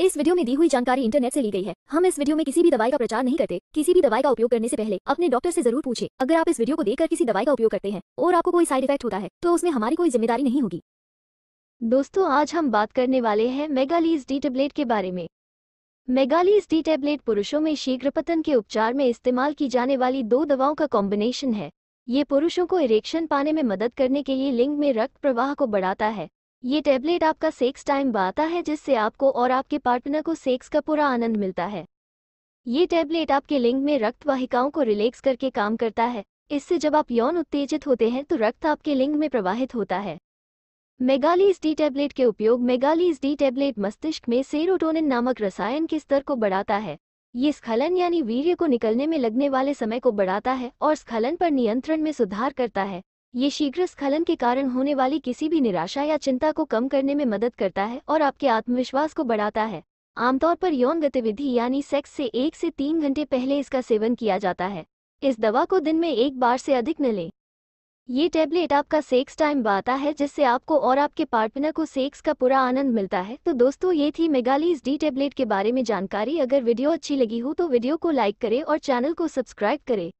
इस वीडियो में दी हुई जानकारी इंटरनेट से ली गई है हम इस वीडियो में किसी भी दवाई का प्रचार नहीं करते किसी भी दवाई का उपयोग करने से पहले अपने डॉक्टर से जरूर पूछे अगर आप इस वीडियो को देखकर किसी दवाई का उपयोग करते हैं और आपको कोई साइड इफेक्ट होता है तो उसमें हमारी कोई जिम्मेदारी नहीं होगी दोस्तों आज हम बात करने वाले हैं मेगालीज डी टेबलेट के बारे में मेगालीज डी टेबलेट पुरुषों में पतन के उपचार में इस्तेमाल की जाने वाली दो दवाओं का कॉम्बिनेशन है ये पुरुषों को इरेक्शन पाने में मदद करने के लिए लिंग में रक्त प्रवाह को बढ़ाता है ये टैबलेट आपका सेक्स टाइम बढ़ाता है जिससे आपको और आपके पार्टनर को सेक्स का पूरा आनंद मिलता है ये टैबलेट आपके लिंग में रक्त वाहिकाओं को रिलैक्स करके काम करता है इससे जब आप यौन उत्तेजित होते हैं तो रक्त आपके लिंग में प्रवाहित होता है मेगालीज डी टैबलेट के उपयोग मेगालीज डी टैबलेट मस्तिष्क में सेरोटोनिन नामक रसायन के स्तर को बढ़ाता है ये स्खलन यानी वीर्य को निकलने में लगने वाले समय को बढ़ाता है और स्खलन पर नियंत्रण में सुधार करता है ये शीघ्र स्खलन के कारण होने वाली किसी भी निराशा या चिंता को कम करने में मदद करता है और आपके आत्मविश्वास को बढ़ाता है आमतौर पर यौन गतिविधि यानी सेक्स से एक से तीन घंटे पहले इसका सेवन किया जाता है इस दवा को दिन में एक बार से अधिक न लें ये टैबलेट आपका सेक्स टाइम बढ़ाता है जिससे आपको और आपके पार्टनर को सेक्स का पूरा आनंद मिलता है तो दोस्तों ये थी मेगालीज डी टैबलेट के बारे में जानकारी अगर वीडियो अच्छी लगी हो तो वीडियो को लाइक करें और चैनल को सब्सक्राइब करें